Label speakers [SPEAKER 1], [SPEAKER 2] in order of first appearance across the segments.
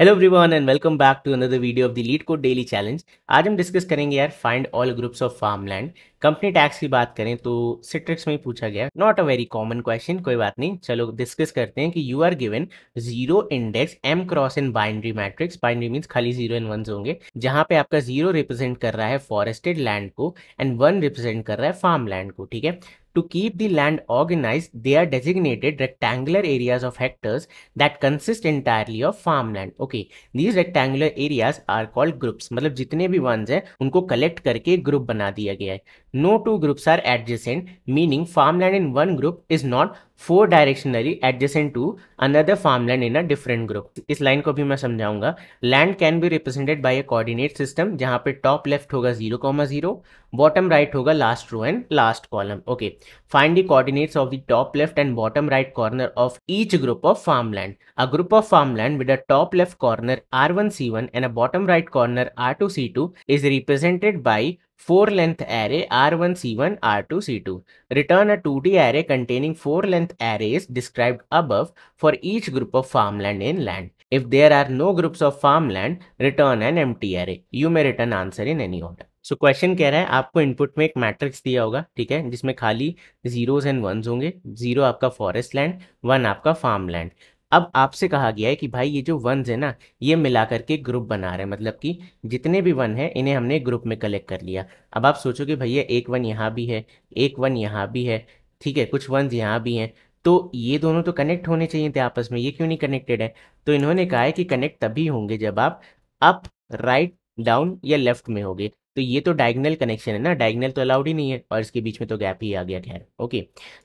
[SPEAKER 1] Hello everyone and welcome back to another video of the LeetCode daily challenge आज हम discuss करेंगे यार find all groups of farmland company tags की बात करें तो सिट्रिक्स में पूछा गया not a very common question कोई बात नहीं चलो डिस्कस करते हैं कि you are given zero index M cross n binary matrix binary means खाली जीरो एंड वन होंगे जहां पे आपका जीरो रिप्रेजेंट कर रहा है फॉरेस्टेड लैंड को एंड वन रिप्रेजेंट कर रहा है फार्म लैंड को ठीक है To keep the land organized, they are designated rectangular areas of hectares that consist entirely of farmland. Okay, these rectangular areas are called groups. मतलब जितने भी ones हैं उनको collect करके group बना दिया गया है no two groups are adjacent meaning farmland in one group is not four directionally adjacent to another farmland in a different group is line ko bhi main samjhaunga land can be represented by a coordinate system jahan pe top left hoga 0, comma 0 bottom right hoga last row and last column okay find the coordinates of the top left and bottom right corner of each group of farmland a group of farmland with a top left corner r1 c1 and a bottom right corner r2 c2 is represented by four length array R1, C1, R2, C2. Return a 2D array containing four length arrays described above for each group of farmland in land. If there are no groups of farmland, return an empty array. You may return answer in any order. So so, question कह रहा है आपको input में एक matrix दिया होगा ठीक है जिसमें खाली जीरोज एंड वंस होंगे जीरो आपका फॉरेस्ट लैंड वन आपका फार्म लैंड अब आपसे कहा गया है कि भाई ये जो वंस है ना ये मिला करके ग्रुप बना रहे हैं मतलब कि जितने भी वन है इन्हें हमने ग्रुप में कलेक्ट कर लिया अब आप सोचोगे भैया एक वन यहाँ भी है एक वन यहाँ भी है ठीक है कुछ वंस यहाँ भी हैं तो ये दोनों तो कनेक्ट होने चाहिए थे आपस में ये क्यों नहीं कनेक्टेड है तो इन्होंने कहा है कि कनेक्ट तभी होंगे जब आप अप राइट डाउन या लेफ्ट में होगे तो ये तो डायगनल कनेक्शन है ना डायगनल तो अलाउड ही नहीं है और इसके बीच में तो गैप ही आ गया खैर ओके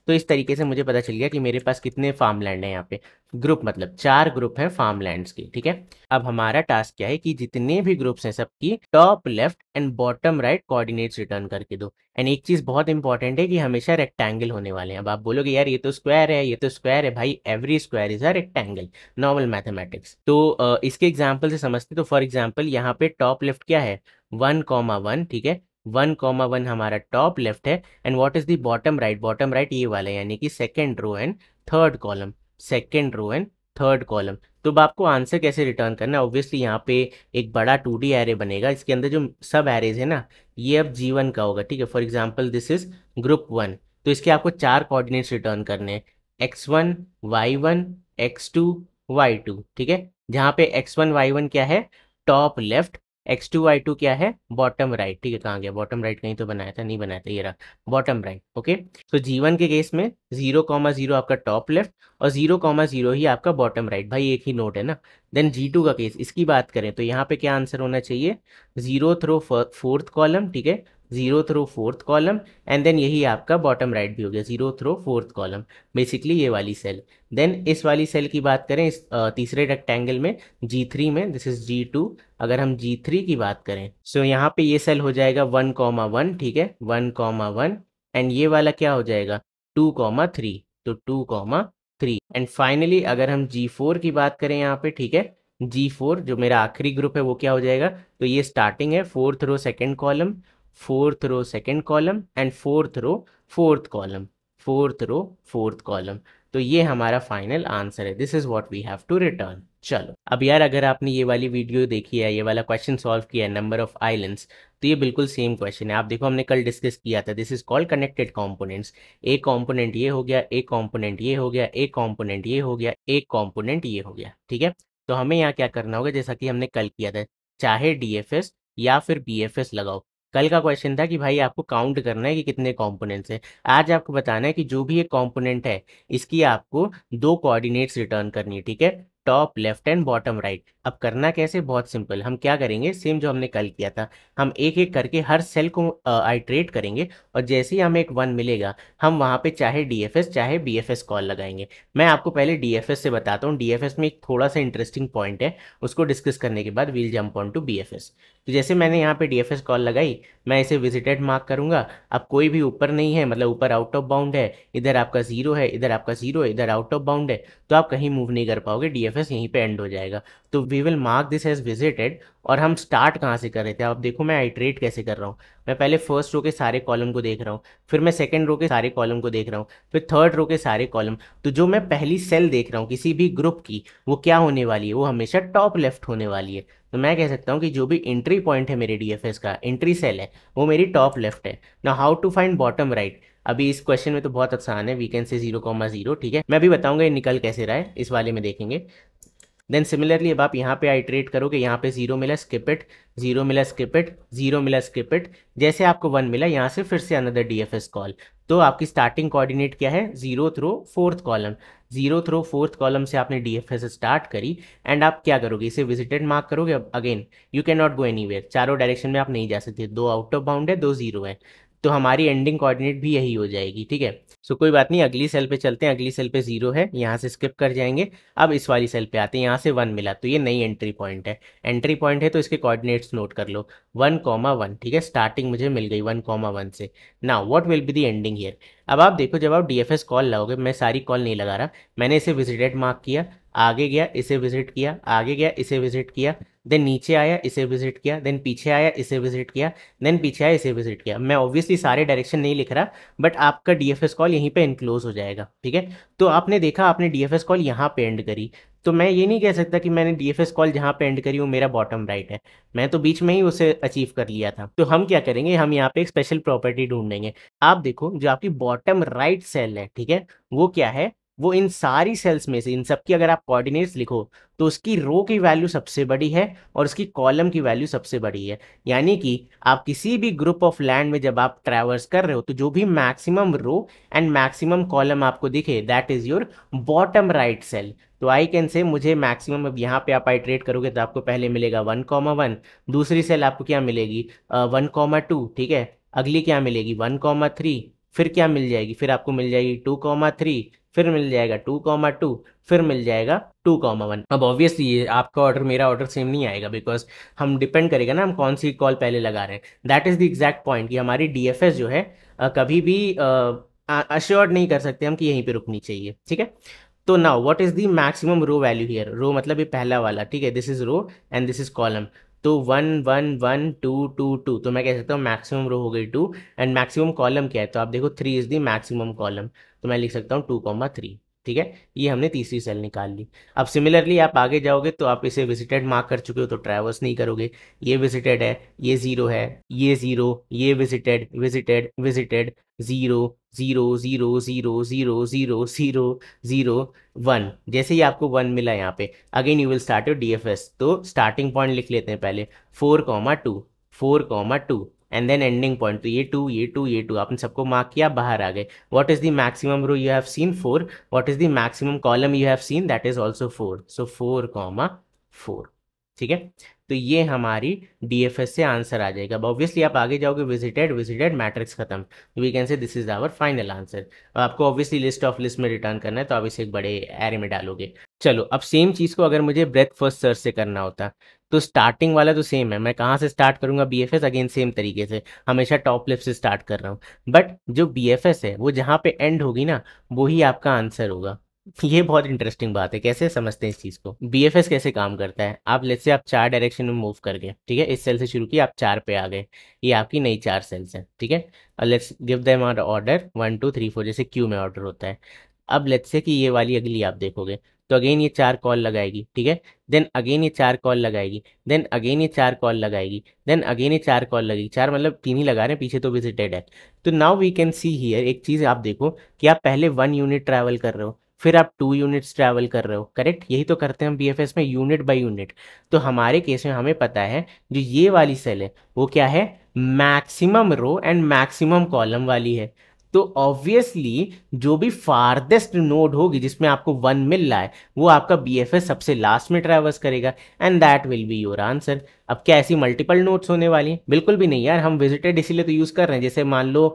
[SPEAKER 1] तो इस तरीके से मुझे पता चल गया कि मेरे पास कितने फार्म लैंड है यहाँ पे ग्रुप मतलब चार ग्रुप है फार्म लैंड के ठीक है अब हमारा टास्क क्या है कि जितने भी ग्रुप्स हैं सबकी top left and bottom right coordinates return करके दो एंड एक चीज बहुत इंपॉर्टेंट है कि हमेशा रेक्टेंगल होने वाले हैं अब आप बोलोगे यार ये तो स्क्वायर है ये तो स्क्वायर है भाई every square is a rectangle normal mathematics तो इसके एग्जाम्पल से समझते तो फॉर एग्जाम्पल यहाँ पे टॉप लेफ्ट क्या है वन कॉमा वन ठीक है वन कॉमा वन हमारा टॉप लेफ्ट है and what is the bottom right bottom right ये वाला है यानी कि second row and third column second row and third column तो अब आपको आंसर कैसे रिटर्न करना है ऑब्वियसली यहाँ पे एक बड़ा टू डी एरे बनेगा इसके अंदर जो सब एरेज है ना ये अब जी वन का होगा ठीक है for example this is group one तो इसके आपको चार कोऑर्डिनेट्स रिटर्न करने हैं X one Y one X two Y two ठीक है जहाँ पे एक्स वन वाई वन क्या है top left X two Y two क्या है बॉटम राइट ठीक है कहाँ गया बॉटम राइट कहीं तो बनाया था नहीं बनाया था ये रहा बॉटम राइट ओके तो जी वन के केस में जीरो कॉमा जीरो आपका टॉप लेफ्ट और जीरो कॉमा जीरो ही आपका बॉटम राइट भाई एक ही नोट है ना देन जी टू का केस इसकी बात करें तो यहाँ पे क्या आंसर होना चाहिए जीरो थ्रो फोर्थ कॉलम ठीक है zeroth row fourth column and then यही आपका बॉटम राइट भी हो गया zeroth row fourth column basically ये वाली सेल देन इस वाली सेल की बात करें इस तीसरे रेक्टेंगल में जी थ्री में दिस इज जी टू अगर हम जी थ्री की बात करें सो so यहाँ पे ये सेल हो जाएगा वन कॉमा वन ठीक है वन कॉमा वन एंड ये वाला क्या हो जाएगा टू कॉमा थ्री तो two comma three and finally अगर हम जी फोर की बात करें यहाँ पे ठीक है जी फोर जो मेरा आखिरी ग्रुप है वो क्या हो जाएगा तो ये स्टार्टिंग है fourth row second column fourth row second column and fourth row fourth column fourth row fourth column तो ये हमारा फाइनल आंसर है this is what we have to return चलो अब यार अगर आपने ये वाली वीडियो देखी है ये वाला क्वेश्चन सॉल्व किया है नंबर ऑफ आइलैंड्स तो ये बिल्कुल सेम क्वेश्चन है आप देखो हमने कल डिस्कस किया था this is called connected components एक कॉम्पोनेंट ये हो गया एक कॉम्पोनेंट ये हो गया एक कॉम्पोनेंट ये हो गया एक कॉम्पोनेंट ये हो गया ठीक है तो हमें यहाँ क्या करना होगा जैसा कि हमने कल किया था चाहे डी या फिर बी लगाओ कल का क्वेश्चन था कि भाई आपको काउंट करना है कि कितने कॉम्पोनेंट्स हैं आज आपको बताना है कि जो भी एक कॉम्पोनेंट है इसकी आपको दो कोऑर्डिनेट्स रिटर्न करनी है ठीक है top left and bottom right अब करना कैसे बहुत सिंपल हम क्या करेंगे सेम जो हमने कल किया था हम एक एक करके हर सेल को आइट्रेट करेंगे और जैसे ही हमें एक वन मिलेगा हम वहाँ पे चाहे डीएफएस चाहे बीएफएस कॉल लगाएंगे मैं आपको पहले डीएफएस से बताता हूँ डीएफएस में एक थोड़ा सा इंटरेस्टिंग पॉइंट है उसको डिस्कस करने के बाद we'll jump on to B तो जैसे मैंने यहाँ पे डीएफएस कॉल लगाई मैं इसे विजिटेड मार्क करूंगा अब कोई भी ऊपर नहीं है मतलब ऊपर आउट ऑफ बाउंड है इधर आपका जीरो है इधर आपका जीरो है इधर आउट ऑफ बाउंड है तो आप कहीं मूव नहीं कर पाओगे डीएफएस यहीं पर एंड हो जाएगा तो we will mark this has visited और हम स्टार्ट कहाँ से कर रहे थे आप देखो मैं आइट्रेट कैसे कर रहा हूँ मैं पहले फर्स्ट रो के सारे कॉलम को देख रहा हूँ फिर मैं सेकेंड रो के सारे कॉलम को देख रहा हूँ फिर थर्ड रो के सारे कॉलम तो जो मैं पहली सेल देख रहा हूँ किसी भी ग्रुप की वो क्या होने वाली है वो हमेशा टॉप लेफ्ट होने वाली है तो मैं कह सकता हूँ कि जो भी एंट्री पॉइंट है मेरे डी का एंट्री सेल है वो मेरी टॉप लेफ्ट है ना how to find bottom right अभी इस क्वेश्चन में तो बहुत आसान है वीकेंड से जीरो कॉमा जीरो ठीक है मैं भी बताऊंगा ये निकल कैसे रहा है इस वाले में देखेंगे देन सिमिलरली अब आप यहाँ पे आइट्रेट करोगे यहाँ पे जीरो मिला स्किपिट जीरो मिला स्किपिट जीरो मिला स्किपिट जैसे आपको वन मिला यहाँ से फिर से अनदर डीएफएस कॉल तो आपकी स्टार्टिंग कोऑर्डिनेट क्या है zeroth row fourth column zeroth row fourth column से आपने डीएफएस स्टार्ट करी एंड आप क्या करोगे इसे विजिटेड मार्क करोगे again you can not go where चारों डायरेक्शन में आप नहीं जा सकते दो आउट ऑफ बाउंड है दो जीरो है तो हमारी एंडिंग कोऑर्डिनेट भी यही हो जाएगी ठीक है सो कोई बात नहीं अगली सेल पे चलते हैं अगली सेल पे जीरो है यहाँ से स्किप कर जाएंगे अब इस वाली सेल पे आते हैं यहाँ से वन मिला तो ये नई एंट्री पॉइंट है एंट्री पॉइंट है तो इसके कोऑर्डिनेट्स नोट कर लो वन कॉमा वन ठीक है स्टार्टिंग मुझे मिल गई वन कॉमा वन से ना what will be the ending here अब आप देखो जब आप डी कॉल लगाओगे मैं सारी कॉल नहीं लगा रहा मैंने इसे विजिटेड मार्क किया आगे गया इसे विजिट किया आगे गया इसे विजिट किया देन नीचे आया इसे विजिट किया देन पीछे आया इसे विजिट किया देन पीछे आया इसे विजिट किया मैं ऑब्वियसली सारे डायरेक्शन नहीं लिख रहा बट आपका डीएफएस कॉल यहीं पे इनक्लोज हो जाएगा ठीक है तो आपने देखा आपने डीएफएस कॉल यहाँ पे एंड करी तो मैं ये नहीं कह सकता कि मैंने डीएफएस कॉल जहाँ पे एंड करी वो मेरा बॉटम राइट है मैं तो बीच में ही उसे अचीव कर लिया था तो हम क्या करेंगे हम यहाँ पे एक स्पेशल प्रॉपर्टी ढूंढेंगे आप देखो जो आपकी बॉटम राइट सेल है ठीक है वो क्या है वो इन सारी सेल्स में से इन सब की अगर आप कोऑर्डिनेट्स लिखो तो उसकी रो की वैल्यू सबसे बड़ी है और उसकी कॉलम की वैल्यू सबसे बड़ी है यानी कि आप किसी भी ग्रुप ऑफ लैंड में जब आप ट्रैवर्स कर रहे हो तो जो भी maximum row and maximum column आपको दिखे that is your bottom right cell तो आई कैन से मुझे मैक्सिमम अब यहाँ पे आप आइट्रेट करोगे तो आपको पहले मिलेगा वन कॉमा वन दूसरी सेल आपको क्या मिलेगी वन कॉमा टू ठीक है अगली क्या मिलेगी वन कॉमा थ्री फिर क्या मिल जाएगी फिर आपको मिल जाएगी टू कॉमा थ्री फिर मिल जाएगा टू कॉमा टू फिर मिल जाएगा टू कॉमा वन अब ऑब्वियसली ये आपका ऑर्डर मेरा ऑर्डर सेम नहीं आएगा बिकॉज हम डिपेंड करेगा ना हम कौन सी कॉल पहले लगा रहे हैं that is the exact point कि हमारी डी जो है कभी भी अश्योर्ड नहीं कर सकते हम कि यहीं पर रुकनी चाहिए ठीक है तो now what is the maximum row value here row मतलब ये पहला वाला ठीक है this is row and this is column तो one one one two two two तो मैं कह सकता हूँ मैक्सिमम रो हो गई टू एंड मैक्सिमम कॉलम क्या है तो आप देखो three is the maximum column तो मैं लिख सकता हूँ टू कॉमा थ्री ठीक है ये हमने तीसरी सेल निकाल ली अब सिमिलरली आप आगे जाओगे तो आप इसे विजिटेड मार्क कर चुके हो तो ट्रैवर्स नहीं करोगे ये विजिटेड है ये जीरो है ये जीरो ये visited visited visited zero zero zero zero zero zero zero zero one जैसे ही आपको वन मिला यहाँ पे again you will start your D F S तो स्टार्टिंग पॉइंट लिख लेते हैं पहले four comma two four comma two and then ending point तो ये टू ये टू ये टू आपने सबको मार्क किया बाहर आ गए what is the maximum row you have seen four what is the maximum column you have seen that is also four so four comma four ठीक है तो ये हमारी डी एफ एस से आंसर आ जाएगा अब ऑब्वियसली आप आगे जाओगे विजिटेड विजिटेड मैट्रिक्स खत्म we can say this is our final answer आपको ऑब्वियसली लिस्ट ऑफ लिस्ट में रिटर्न करना है तो आप इसे एक बड़े एरे में डालोगे चलो अब सेम चीज़ को अगर मुझे ब्रेथ फर्स्ट सर्च से करना होता तो स्टार्टिंग वाला तो सेम है मैं कहाँ से स्टार्ट करूँगा B F S again same तरीके से हमेशा टॉप लेफ्ट से स्टार्ट कर रहा हूँ बट जो बी एफ एस है वो जहाँ पे एंड होगी ना वो ही आपका आंसर होगा ये बहुत इंटरेस्टिंग बात है कैसे समझते हैं इस चीज़ को बी एफ एस कैसे काम करता है आप लेट से आप चार डायरेक्शन में मूव कर गए ठीक है इस सेल से शुरू की आप चार पे आ गए ये आपकी नई चार सेल्स हैं ठीक है और let's give them our order one two three four जैसे क्यू में ऑर्डर होता है अब लेट्स से कि ये वाली अगली आप देखोगे तो अगेन ये चार कॉल लगाएगी ठीक है देन अगेन ये चार कॉल लगाएगी देन अगेन ये चार कॉल लगाएगी देन अगेन ये चार कॉल लगेगी चार मतलब तीन ही लगा रहे हैं पीछे तो विजिटेड है तो now we can see here एक चीज़ आप देखो कि आप पहले वन यूनिट ट्रैवल कर रहे हो फिर आप टू यूनिट्स ट्रैवल कर रहे हो करेक्ट यही तो करते हैं हम बी में यूनिट बाई यूनिट तो हमारे केस में हमें पता है जो ये वाली सेल है वो क्या है maximum row and maximum column वाली है तो ऑब्वियसली जो भी फार्देस्ट नोड होगी जिसमें आपको वन मिल रहा है वो आपका बी सबसे लास्ट में ट्रैवर्स करेगा and that will be your answer अब क्या ऐसी मल्टीपल नोट्स होने वाली हैं बिल्कुल भी नहीं यार हम विजिटेड इसीलिए तो यूज़ कर रहे हैं जैसे मान लो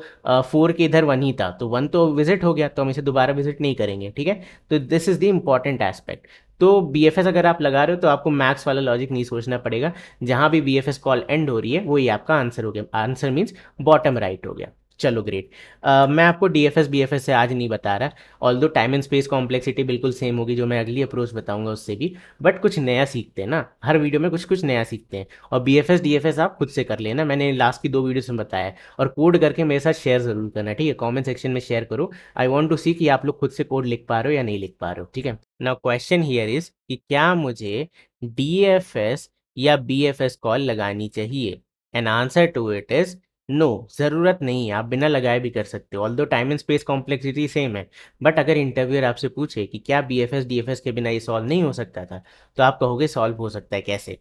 [SPEAKER 1] फोर के इधर वन ही था तो वन तो विजिट हो गया तो हम इसे दोबारा विजिट नहीं करेंगे ठीक है तो this is the important aspect तो बी अगर आप लगा रहे हो तो आपको मैक्स वाला लॉजिक नहीं सोचना पड़ेगा जहाँ भी बी कॉल एंड हो रही है वही आपका आंसर हो गया आंसर मीन्स बॉटम राइट हो गया चलो ग्रेट uh, मैं आपको D F S B F S से आज नहीं बता रहा although time and space complexity बिल्कुल सेम होगी जो मैं अगली अप्रोच बताऊंगा उससे भी बट कुछ नया सीखते हैं ना हर वीडियो में कुछ कुछ नया सीखते हैं और B F S D F S आप खुद से कर लेना मैंने लास्ट की दो वीडियोस में बताया है और कोड करके मेरे साथ शेयर जरूर करना ठीक है कॉमेंट सेक्शन में शेयर करो आई वॉन्ट टू सी कि आप लोग खुद से कोड लिख पा रहे हो या नहीं लिख पा रहे हो ठीक है ना क्वेश्चन हियर इज कि क्या मुझे डी एफ एस या बी एफ एस कॉल लगानी चाहिए an answer to it is no no, ज़रूरत नहीं है आप बिना लगाए भी कर सकते हो although time and space complexity same है बट अगर इंटरव्यूअर आपसे पूछे कि क्या B F S D F S के बिना ये सॉल्व नहीं हो सकता था तो आप कहोगे सॉल्व हो सकता है कैसे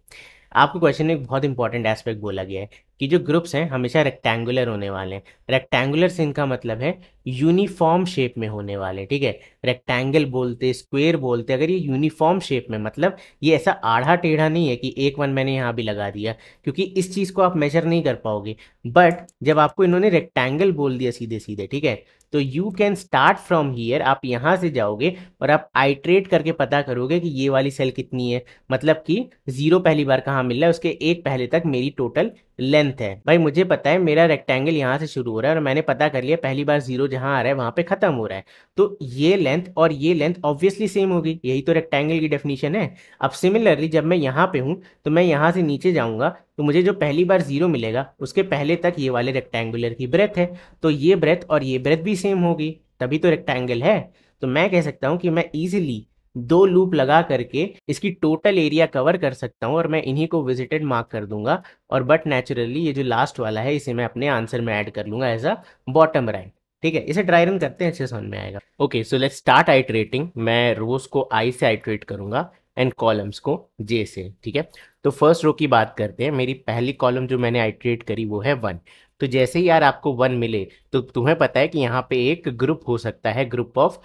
[SPEAKER 1] आपको क्वेश्चन में एक बहुत इंपॉर्टेंट एस्पेक्ट बोला गया है कि जो ग्रुप्स हैं हमेशा रेक्टेंगुलर होने वाले हैं रेक्टेंगुलर से इनका मतलब है यूनिफॉर्म शेप में होने वाले ठीक है रेक्टेंगल बोलते स्क्वेयर बोलते अगर ये यूनिफॉर्म शेप में मतलब ये ऐसा आढ़ा टेढ़ा नहीं है कि एक वन मैंने यहाँ भी लगा दिया क्योंकि इस चीज़ को आप मेजर नहीं कर पाओगे बट जब आपको इन्होंने रेक्टेंगल बोल दिया सीधे सीधे ठीक है तो you can start from here आप यहाँ से जाओगे और आप आइट्रेट करके पता करोगे कि ये वाली सेल कितनी है मतलब कि जीरो पहली बार कहाँ मिल रहा है उसके एक पहले तक मेरी टोटल लेंथ अंत है भाई मुझे पता है मेरा रेक्टेंगल यहाँ से शुरू हो रहा है और मैंने पता कर लिया पहली बार जीरो जहाँ आ रहा है वहाँ पे खत्म हो रहा है तो ये लेंथ और ये लेंथ ऑब्वियसली सेम होगी यही तो रेक्टेंगल की डेफिनेशन है अब सिमिलरली जब मैं यहाँ पे हूँ तो मैं यहाँ से नीचे जाऊँगा तो मुझे जो पहली बार जीरो मिलेगा उसके पहले तक ये वाले रेक्टेंगुलर की ब्रेथ है तो ये ब्रेथ और ये ब्रेथ भी सेम होगी तभी तो रेक्टेंगल है तो मैं कह सकता हूँ कि मैं ईजिली दो लूप लगा करके इसकी टोटल एरिया कवर कर सकता हूं और मैं इन्हीं को विजिटेड मार्क कर दूंगा और बट नेचुरली ये जो लास्ट वाला है इसे मैं अपने आंसर में ऐड कर लूंगा एज अ बॉटम राइट ठीक है इसे ड्राई रन करते हैं अच्छे समझ में आएगा okay so let start iterating मैं रोज को आई से आइट्रेट करूंगा एंड कॉलम्स को जे से ठीक है तो फर्स्ट रो की बात करते हैं मेरी पहली कॉलम जो मैंने आइट्रेट करी वो है वन तो जैसे ही यार आपको वन मिले तो तुम्हें पता है कि यहाँ पे एक ग्रुप हो सकता है ग्रुप ऑफ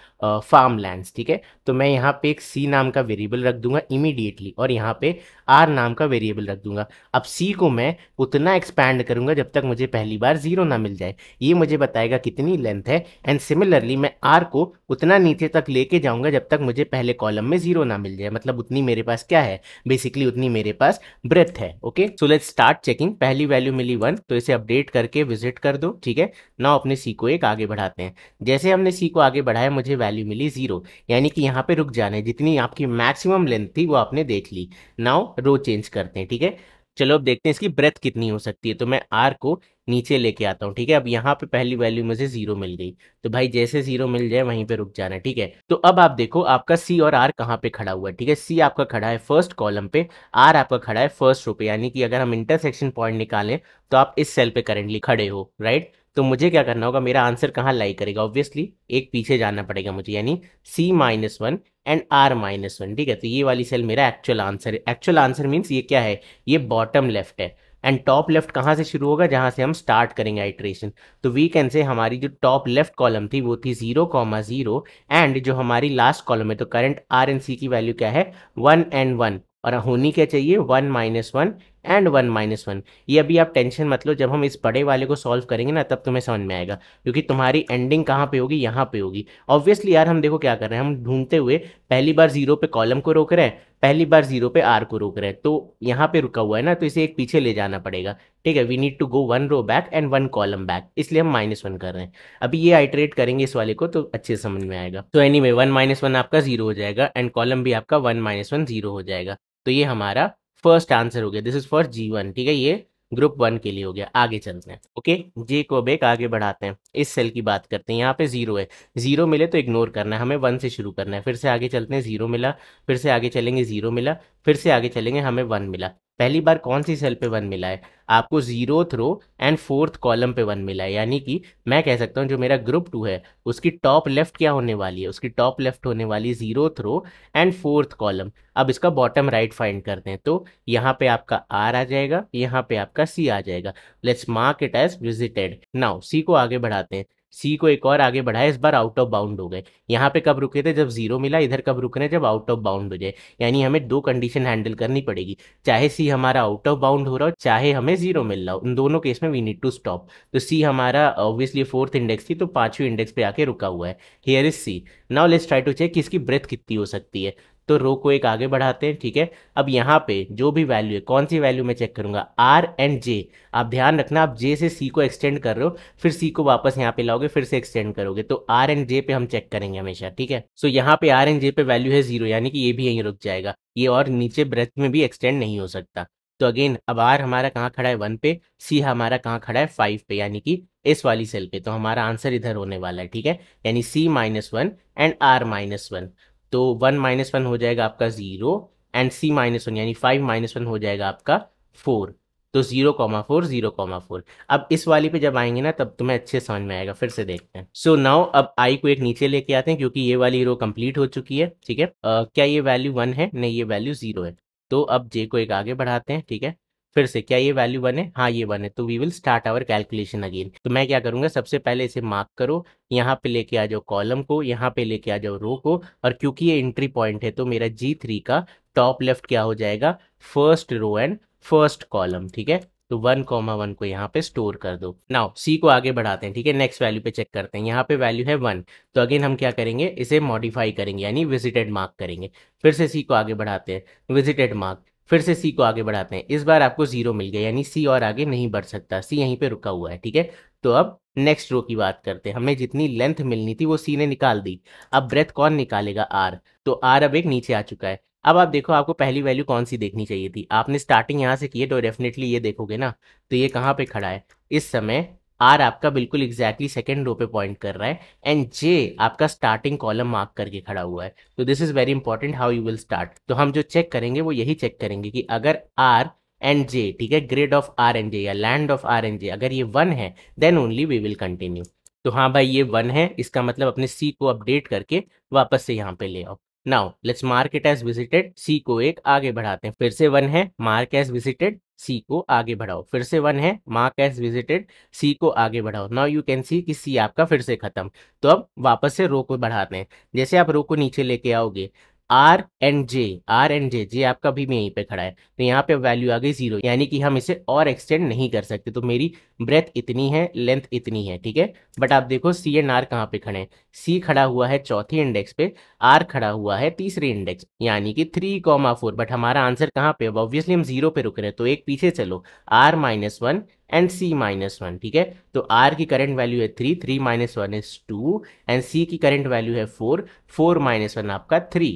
[SPEAKER 1] फार्म लैंड्स ठीक है तो मैं यहाँ पे एक सी नाम का वेरिएबल रख दूंगा इमीडिएटली और यहाँ पे आर नाम का वेरिएबल रख दूंगा अब सी को मैं उतना एक्सपैंड करूंगा जब तक मुझे पहली बार जीरो ना मिल जाए ये मुझे बताएगा कितनी लेंथ है एंड सिमिलरली मैं आर को उतना नीचे तक लेके जाऊंगा जब तक मुझे पहले कॉलम में जीरो ना मिल जाए मतलब उतनी मेरे पास क्या है बेसिकली उतनी मेरे पास ब्रेथ है okay so let start checking पहली वैल्यू मिली वन तो इसे अपडेट कर करके विजिट कर दो ठीक है ना अपने सी को एक आगे बढ़ाते हैं जैसे हमने सी को आगे बढ़ाया मुझे वैल्यू मिली जीरो यानी कि यहाँ पे रुक जाना है जितनी आपकी मैक्सिमम लेंथ थी वो आपने देख ली नाउ रो चेंज करते हैं ठीक है चलो अब देखते हैं इसकी ब्रेथ कितनी हो सकती है तो मैं आर को नीचे लेके आता हूँ ठीक है अब यहाँ पे पहली वैल्यू मुझे जीरो मिल गई तो भाई जैसे जीरो मिल जाए वहीं पे रुक जाना ठीक है तो अब आप देखो आपका सी और आर कहाँ पे खड़ा हुआ है ठीक है सी आपका खड़ा है फर्स्ट कॉलम पे आर आपका खड़ा है फर्स्ट रो पे यानी कि अगर हम इंटरसेक्शन पॉइंट निकालें तो आप इस सेल पे करेंटली खड़े हो राइट तो मुझे क्या करना होगा मेरा आंसर कहाँ लाई करेगा ऑब्वियसली एक पीछे जाना पड़ेगा मुझे यानी C minus one and R minus one ठीक है तो ये वाली सेल मेरा एक्चुअल आंसर है एक्चुअल आंसर मीन्स ये क्या है ये बॉटम लेफ्ट है एंड टॉप लेफ्ट कहाँ से शुरू होगा जहाँ से हम स्टार्ट करेंगे आइट्रेशन तो वी कैन से हमारी जो टॉप लेफ्ट कॉलम थी वो थी जीरो कॉमा जीरो एंड जो हमारी लास्ट कॉलम है तो करंट आर एंड सी की वैल्यू क्या है वन एंड वन और होनी क्या चाहिए one minus one and one minus one ये अभी आप टेंशन मत लो जब हम इस बड़े वाले को सॉल्व करेंगे ना तब तुम्हें समझ में आएगा क्योंकि तुम्हारी एंडिंग कहाँ पे होगी यहाँ पे होगी ऑब्वियसली यार हम देखो क्या कर रहे हैं हम ढूंढते हुए पहली बार जीरो पे कॉलम को रोक रहे हैं पहली बार जीरो पे आर को रोक रहे हैं तो यहाँ पे रुका हुआ है ना तो इसे एक पीछे ले जाना पड़ेगा ठीक है we need to go one row back and one column back इसलिए हम माइनस वन कर रहे हैं अभी ये आइटरेट करेंगे इस वाले को तो अच्छे समझ में आएगा तो anyway one minus one आपका जीरो हो जाएगा एंड कॉलम भी आपका वन माइनस वन जीरो हो जाएगा तो ये हमारा फर्स्ट आंसर हो गया this is for G one ठीक है ये ग्रुप वन के लिए हो गया आगे चलते हैं ओके जे को बेक आगे बढ़ाते हैं इस सेल की बात करते हैं यहाँ पे जीरो है जीरो मिले तो इग्नोर करना है हमें वन से शुरू करना है फिर से आगे चलते हैं जीरो मिला फिर से आगे चलेंगे जीरो मिला फिर से आगे चलेंगे हमें वन मिला पहली बार कौन सी सेल पे वन मिला है आपको zeroth row and fourth column पे वन मिला है यानी कि मैं कह सकता हूँ जो मेरा ग्रुप टू है उसकी टॉप लेफ्ट क्या होने वाली है उसकी टॉप लेफ्ट होने वाली zeroth row and fourth column अब इसका बॉटम राइट फाइंड करते हैं तो यहाँ पे आपका आर आ जाएगा यहाँ पे आपका सी आ जाएगा let's mark it as visited now C को आगे बढ़ाते हैं सी को एक और आगे बढ़ाया इस बार आउट ऑफ बाउंड हो गए यहाँ पे कब रुके थे जब जीरो मिला इधर कब रुक रहे हैं जब आउट ऑफ बाउंड हो जाए यानी हमें दो कंडीशन हैंडल करनी पड़ेगी चाहे सी हमारा आउट ऑफ बाउंड हो रहा हो चाहे हमें जीरो मिल रहा हो उन दोनों केस में वी नीड टू स्टॉप तो सी हमारा ऑब्वियसली फोर्थ इंडेक्स थी तो पांचवी इंडेक्स पे आके रुका हुआ है here is C now let's try to check इसकी ब्रेथ कितनी हो सकती है तो रो को एक आगे बढ़ाते हैं ठीक है अब यहाँ पे जो भी वैल्यू है कौन सी वैल्यू मैं चेक करूँगा आर एंड जे आप ध्यान रखना आप जे से सी को एक्सटेंड कर रहे हो फिर सी को वापस यहाँ पे लाओगे फिर से एक्सटेंड करोगे तो आर एंड जे पे हम चेक करेंगे हमेशा ठीक है सो यहाँ पे आर एंड जे पे वैल्यू है जीरो यानी कि ये भी यहीं रुक जाएगा ये और नीचे ब्रेथ में भी एक्सटेंड नहीं हो सकता तो अगेन अब आर हमारा कहाँ खड़ा है वन पे सी हमारा कहाँ खड़ा है फाइव पे यानी कि इस वाली सेल पे तो हमारा आंसर इधर होने वाला है ठीक है यानी C minus one and R minus one तो वन माइनस वन हो जाएगा आपका zero and C minus one यानी फाइव माइनस वन हो जाएगा आपका फोर तो zero comma four zero comma four अब इस वाली पे जब आएंगे ना तब तुम्हें अच्छे समझ में आएगा फिर से देखते हैं सो so नाउ अब आई को एक नीचे लेके आते हैं क्योंकि ये वाली रो कंप्लीट हो चुकी है ठीक है uh, क्या ये वैल्यू वन है नहीं ये वैल्यू जीरो है तो अब जे को एक आगे बढ़ाते हैं ठीक है फिर से क्या ये वैल्यू बने हाँ ये बने तो we will start our calculation again तो मैं क्या करूंगा सबसे पहले इसे मार्क करो यहाँ पे लेके आ जाओ कॉलम को यहाँ पे लेके आ जाओ रो को और क्योंकि ये एंट्री पॉइंट है तो मेरा जी थ्री का टॉप लेफ्ट क्या हो जाएगा first row and first column ठीक है तो वन कॉमा वन को यहाँ पे स्टोर कर दो नाउ सी को आगे बढ़ाते हैं ठीक है नेक्स्ट वैल्यू पे चेक करते हैं यहाँ पे वैल्यू है वन तो अगेन हम क्या करेंगे इसे मॉडिफाई करेंगे यानी विजिटेड मार्क करेंगे फिर से सी को आगे बढ़ाते हैं विजिटेड मार्क फिर से सी को आगे बढ़ाते हैं इस बार आपको जीरो मिल गया यानी सी और आगे नहीं बढ़ सकता सी यहीं पे रुका हुआ है ठीक है तो अब नेक्स्ट रो की बात करते हैं हमें जितनी लेंथ मिलनी थी वो सी ने निकाल दी अब ब्रेथ कौन निकालेगा आर तो आर अब एक नीचे आ चुका है अब आप देखो आपको पहली वैल्यू कौन सी देखनी चाहिए थी आपने स्टार्टिंग यहाँ से की है तो डेफिनेटली ये देखोगे ना तो ये कहाँ पे खड़ा है इस समय आर आपका बिल्कुल एग्जैक्टली सेकेंड रो पे पॉइंट कर रहा है एंड जे आपका स्टार्टिंग कॉलम मार्क करके खड़ा हुआ है तो this is very important how you will start तो हम जो चेक करेंगे वो यही चेक करेंगे कि अगर आर एंड जे ठीक है grid of R and J या land of R and J अगर ये वन है then only we will continue तो हाँ भाई ये वन है इसका मतलब अपने सी को अपडेट करके वापस से यहाँ पे ले आओ now let's mark it as visited C को एक आगे बढ़ाते हैं फिर से वन है मार्क एज विजिटेड सी को आगे बढ़ाओ फिर से वन है मार्क एज विजिटेड सी को आगे बढ़ाओ नाउ यू कैन सी कि सी आपका फिर से खत्म तो अब वापस से रो को बढ़ाते हैं जैसे आप रो को नीचे लेके आओगे R and J R and J J आपका भी यहीं पे खड़ा है तो यहाँ पे वैल्यू आ गई जीरो यानी कि हम इसे और एक्सटेंड नहीं कर सकते तो मेरी ब्रेथ इतनी है लेंथ इतनी है ठीक है बट आप देखो सी एंड आर कहाँ पे खड़े हैं सी खड़ा हुआ है चौथी इंडेक्स पे आर खड़ा हुआ है तीसरे इंडेक्स यानी कि थ्री कॉमा फोर बट हमारा आंसर कहाँ पे ऑब्वियसली हम जीरो पे रुक रहे हैं तो एक पीछे चलो R minus one and C minus one ठीक है तो आर की करंट वैल्यू है three three minus one is two and C की करंट वैल्यू है फोर फोर माइनस वन आपका थ्री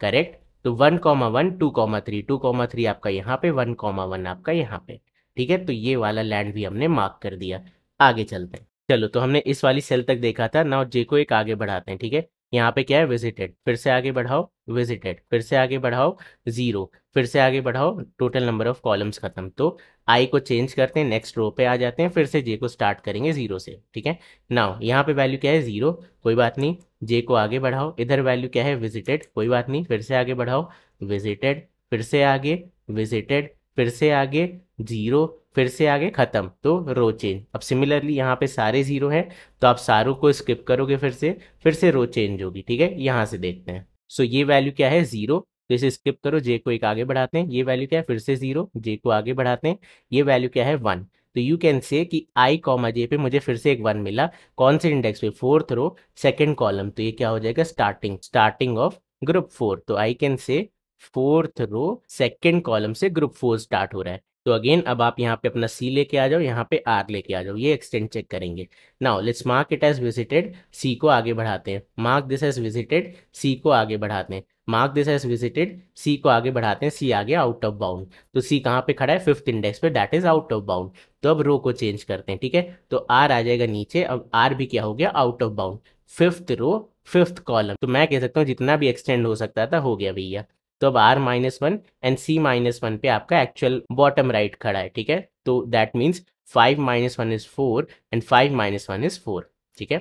[SPEAKER 1] करेक्ट तो one comma one two comma three two comma three आपका यहाँ पे वन कॉमा वन आपका यहाँ पे ठीक है तो ये वाला लैंड भी हमने मार्क कर दिया आगे चलते हैं चलो तो हमने इस वाली सेल तक देखा था ना जे को एक आगे बढ़ाते हैं ठीक है यहाँ पे क्या है विजिटेड फिर से आगे बढ़ाओ विजिटेड फिर से आगे बढ़ाओ जीरो फिर से आगे बढ़ाओ टोटल नंबर ऑफ कॉलम्स खत्म तो आई को चेंज करते हैं नेक्स्ट रो पे आ जाते हैं फिर से जे को स्टार्ट करेंगे जीरो से ठीक है नाउ यहाँ पे वैल्यू क्या है जीरो कोई बात नहीं जे को आगे बढ़ाओ इधर वैल्यू क्या है विजिटेड कोई बात नहीं फिर से आगे बढ़ाओ विजिटेड फिर से आगे विजिटेड फिर से आगे जीरो फिर से आगे ख़त्म तो रो चेंज अब सिमिलरली यहाँ पे सारे ज़ीरो हैं तो आप सारों को स्किप करोगे फिर से फिर से रो चेंज होगी ठीक है यहाँ से देखते हैं सो so, ये वैल्यू क्या है ज़ीरो तो इसे स्किप करो जे को एक आगे बढ़ाते हैं ये वैल्यू क्या है फिर से ज़ीरो जे को आगे बढ़ाते हैं ये वैल्यू क्या है वन तो यू कैन से कि आई कॉमा जे पे मुझे फिर से एक वन मिला कौन से इंडेक्स पे फोर्थ रो सेकंड कॉलम तो ये क्या हो जाएगा starting starting of group four तो I can say fourth row second column से ग्रुप फोर स्टार्ट हो रहा है तो अगेन अब आप यहाँ पे अपना सी लेके आ जाओ यहाँ पे आर लेके आ जाओ ये एक्सटेंड चेक करेंगे now let's mark it as visited C को आगे बढ़ाते हैं mark this as visited C को आगे बढ़ाते हैं mark this as visited C को आगे बढ़ाते हैं सी आगे आउट ऑफ बाउंड तो सी कहाँ पे खड़ा है फिफ्थ इंडेक्स पे that is out of bound तो अब रो को चेंज करते हैं ठीक है तो आर आ जाएगा नीचे अब आर भी क्या हो गया out of bound fifth row fifth column तो मैं कह सकता हूँ जितना भी एक्सटेंड हो सकता था हो गया भैया तो अब R minus one and C minus one पे आपका एक्चुअल बॉटम राइट खड़ा है ठीक है तो that means five minus one is four and five minus one is four ठीक है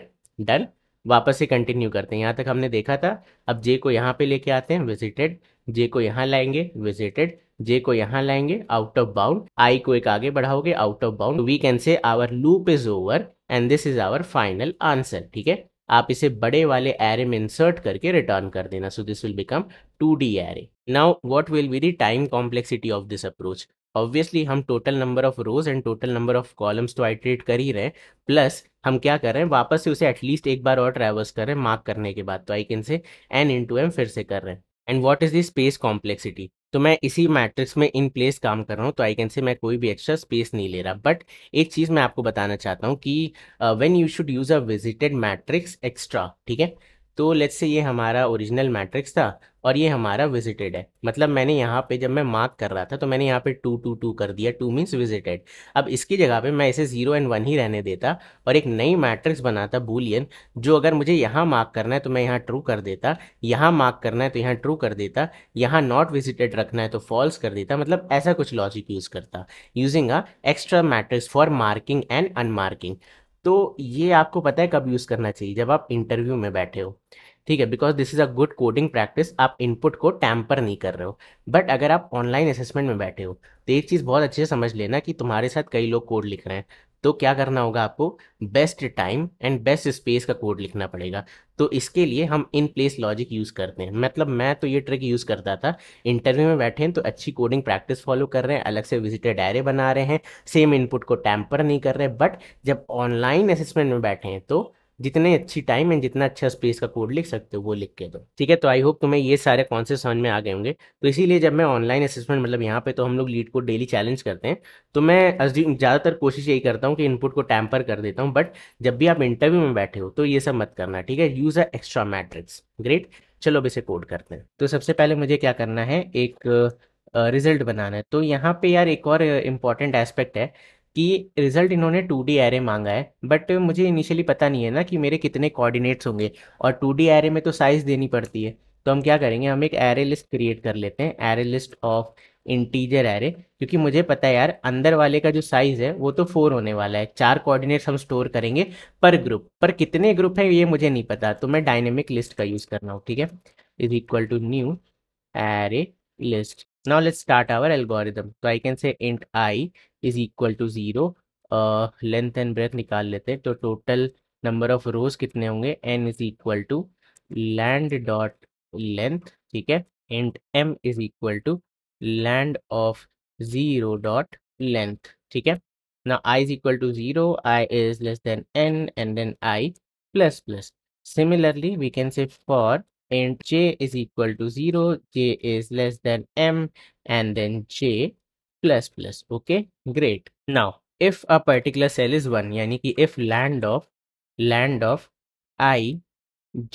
[SPEAKER 1] डन वापस से कंटिन्यू करते हैं यहाँ तक हमने देखा था अब जे को यहाँ पे लेके आते हैं विजिटेड जे को यहाँ लाएंगे विजिटेड जे को यहाँ लाएंगे आउट ऑफ बाउंड आई को एक आगे बढ़ाओगे out of bound we can say our loop is over and this is our final answer ठीक है आप इसे बड़े वाले एरे में इंसर्ट करके रिटर्न कर देना so this will become two D array now what will be the time complexity of this approach obviously हम total number of rows and total number of columns तो आइट्रेट कर ही रहे हैं प्लस हम क्या कर रहे हैं वापस से उसे एटलीस्ट एक बार और ट्रैवर्स कर रहे हैं मार्क करने के बाद तो I can say N into M एम फिर से कर रहे हैं and what is the space complexity तो मैं इसी मैट्रिक्स में इन प्लेस काम कर रहा हूँ तो आई कैन से मैं कोई भी एक्स्ट्रा स्पेस नहीं ले रहा बट एक चीज़ मैं आपको बताना चाहता हूँ कि when you should use a visited matrix extra ठीक है तो लेट्स से ये हमारा ओरिजिनल मैट्रिक्स था और ये हमारा विजिटेड है मतलब मैंने यहाँ पे जब मैं मार्क कर रहा था तो मैंने यहाँ पे टू टू टू कर दिया टू मीन्स विजिटेड अब इसकी जगह पे मैं इसे जीरो एंड वन ही रहने देता और एक नई मैट्रिक्स बनाता बूलियन जो अगर मुझे यहाँ मार्क करना है तो मैं यहाँ ट्रू कर देता यहाँ मार्क करना है तो यहाँ ट्रू कर देता यहाँ नॉट विजिटेड रखना है तो फॉल्स कर देता मतलब ऐसा कुछ लॉजिक यूज़ करता using a extra matrix for marking and unmarking तो ये आपको पता है कब यूज़ करना चाहिए जब आप इंटरव्यू में बैठे हो ठीक है because this is a good coding practice आप इनपुट को टैम्पर नहीं कर रहे हो बट अगर आप ऑनलाइन असेसमेंट में बैठे हो तो एक चीज़ बहुत अच्छे से समझ लेना कि तुम्हारे साथ कई लोग कोड लिख रहे हैं तो क्या करना होगा आपको best time and best space का कोड लिखना पड़ेगा तो इसके लिए हम इन प्लेस लॉजिक यूज़ करते हैं मतलब मैं तो ये ट्रिक यूज़ करता था इंटरव्यू में बैठे हैं तो अच्छी कोडिंग प्रैक्टिस फॉलो कर रहे हैं अलग से विजिटर डायरे बना रहे हैं सेम इनपुट को टैम्पर नहीं कर रहे बट जब ऑनलाइन असेसमेंट में बैठे हैं तो जितने अच्छी टाइम एंड जितना अच्छा स्पेस का कोड लिख सकते हो वो लिख के दो ठीक है तो आई होप तुम्हें ये सारे कॉन्सेप्ट समझ में आ गए होंगे तो इसीलिए जब मैं ऑनलाइन असेसमेंट मतलब यहाँ पे तो हम लोग लीड को डेली चैलेंज करते हैं तो मैं ज़्यादातर कोशिश यही करता हूँ कि इनपुट को टैम्पर कर देता हूँ बट जब भी आप इंटरव्यू में बैठे हो तो ये सब मत करना ठीक है use a extra matrix great चलो अब इसे कोड करते हैं तो सबसे पहले मुझे क्या करना है एक रिजल्ट बनाना है तो यहाँ पे यार एक और इम्पॉर्टेंट एस्पेक्ट है कि रिजल्ट इन्होंने टू डी एरे मांगा है बट मुझे इनिशियली पता नहीं है ना कि मेरे कितने कोऑर्डिनेट्स होंगे और टू डी एरे में तो साइज़ देनी पड़ती है तो हम क्या करेंगे हम एक एरे लिस्ट क्रिएट कर लेते हैं array list of integer array क्योंकि मुझे पता है यार अंदर वाले का जो साइज़ है वो तो फोर होने वाला है चार कोऑर्डिनेट्स हम स्टोर करेंगे पर ग्रुप पर कितने ग्रुप हैं ये मुझे नहीं पता तो मैं डायनेमिक लिस्ट का यूज़ करना हूँ ठीक है is equal to new array list now let's start our algorithm तो I can say int I is equal to zero length and breadth निकाल लेते हैं तो टोटल नंबर ऑफ रोज कितने होंगे N is equal to land dot length ठीक है and M is equal to land of zero dot length ठीक है ना I is equal to zero I is less than N and then I plus plus similarly we can say for and J is equal to zero J is less than M and then J plus plus okay great now if a particular cell is one यानी कि if land of land of I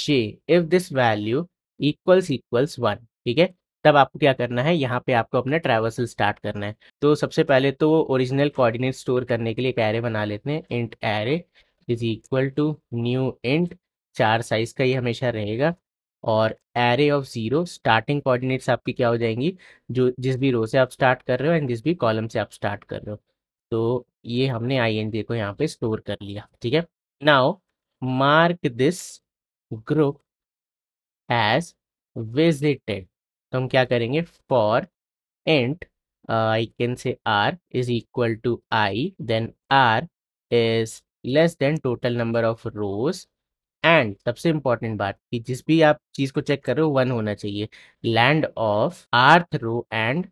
[SPEAKER 1] J if this value equals equals one ठीक है तब आपको क्या करना है यहाँ पे आपको अपना ट्रैवर्सल स्टार्ट करना है तो सबसे पहले तो ओरिजिनल कोऑर्डिनेट स्टोर करने के लिए एक एरे बना लेते हैं int array is equal to new int चार साइज का ये हमेशा रहेगा और array of zero starting coordinates आपकी क्या हो जाएंगी जो जिस भी रो से आप स्टार्ट कर रहे हो एंड जिस भी कॉलम से आप स्टार्ट कर रहे हो तो ये हमने आई एन जी को यहाँ पे स्टोर कर लिया ठीक है now mark this group as visited तो हम क्या करेंगे for and I can say R is equal to I then R is less than total number of rows and सबसे इंपॉर्टेंट बात कि जिस भी आप चीज को चेक कर रहे हो वन होना चाहिए लैंड ऑफ आर्थ रो एंड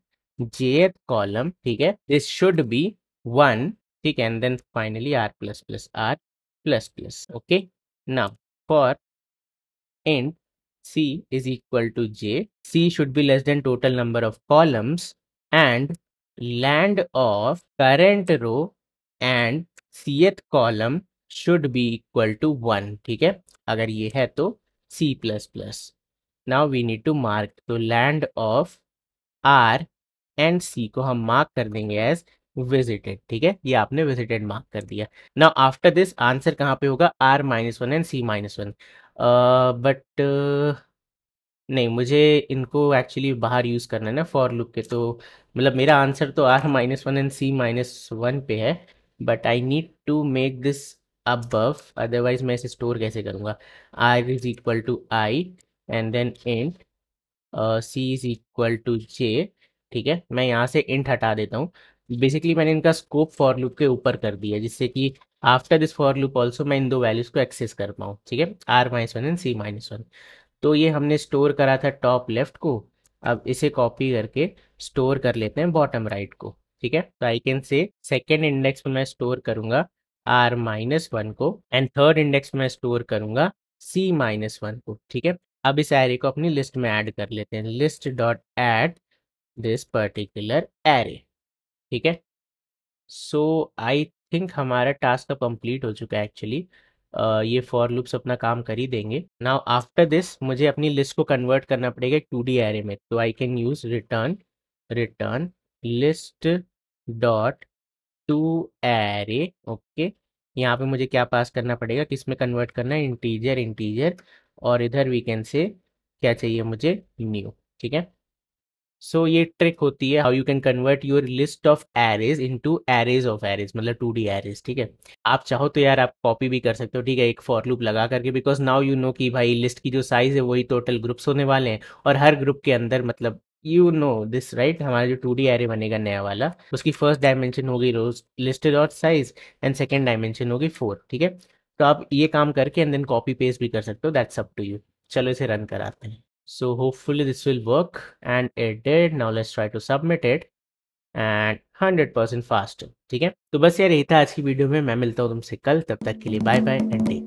[SPEAKER 1] जे कॉलम ठीक है दिस शुड बी वन ठीक है and then finally R plus plus R plus plus okay now for and c is equal to j c should be less than total number of columns and land of current row and cth column should be equal to one ठीक है अगर ये है तो C plus plus now we need to mark तो land of R and C को हम mark कर देंगे एज विजिटेड ठीक है ये आपने विजिटेड मार्क कर दिया नाउ आफ्टर दिस आंसर कहाँ पे होगा R minus one and C minus one but नहीं मुझे इनको एक्चुअली बाहर यूज़ करना है ना फॉर लुक के तो मतलब मेरा आंसर तो R minus one and C minus one पे है but I need to make this above otherwise मैं इसे स्टोर कैसे करूँगा R is equal to I and then int C is equal to J ठीक है मैं यहाँ से इंट हटा देता हूँ बेसिकली मैंने इनका स्कोप फॉर लूप के ऊपर कर दिया जिससे कि after this for loop also मैं इन दो वैल्यूज़ को एक्सेस कर पाऊँ ठीक है R minus one and C minus one तो ये हमने स्टोर करा था टॉप लेफ्ट को अब इसे कॉपी करके स्टोर कर लेते हैं बॉटम राइट को ठीक है तो I can say second index में मैं स्टोर करूँगा आर माइनस वन को एंड थर्ड इंडेक्स में स्टोर करूंगा सी माइनस वन को ठीक है अब इस एरे को अपनी लिस्ट में ऐड कर लेते हैं list dot add this particular array ठीक है सो आई थिंक हमारा टास्क कंप्लीट तो हो चुका है एक्चुअली Uh, ये फॉर लूप्स अपना काम कर ही देंगे नाउ आफ्टर दिस मुझे अपनी लिस्ट को कन्वर्ट करना पड़ेगा टू डी एरे में तो I can use return return list dot to array okay यहाँ पे मुझे क्या पास करना पड़ेगा किस में कन्वर्ट करना है इंटीजर इंटीजर और इधर वी कैन से क्या चाहिए मुझे न्यू ठीक है सो so, ये ट्रिक होती है how you can convert your list of arrays into arrays of arrays मतलब टू डी एरेज ठीक है आप चाहो तो यार आप कॉपी भी कर सकते हो ठीक है एक फॉर लूप लगा करके बिकॉज नाउ यू नो कि भाई लिस्ट की जो साइज है वही टोटल ग्रुप्स होने वाले हैं और हर ग्रुप के अंदर मतलब यू नो दिस राइट हमारा जो टू डी एरे बनेगा नया वाला उसकी फर्स्ट डायमेंशन होगी रोज लिस्टेड और साइज एंड सेकेंड डायमेंशन होगी फोर ठीक है तो आप ये काम करके एंड देन कॉपी पेस्ट भी कर सकते हो दैट्स अप टू यू चलो इसे रन कराते हैं so hopefully this will work and it now let's try to submit it and hundred percent fast ठीक है तो बस यार यही था आज की वीडियो में मैं मिलता हूँ तुमसे कल तब तक के लिए बाय बाय एंड टेक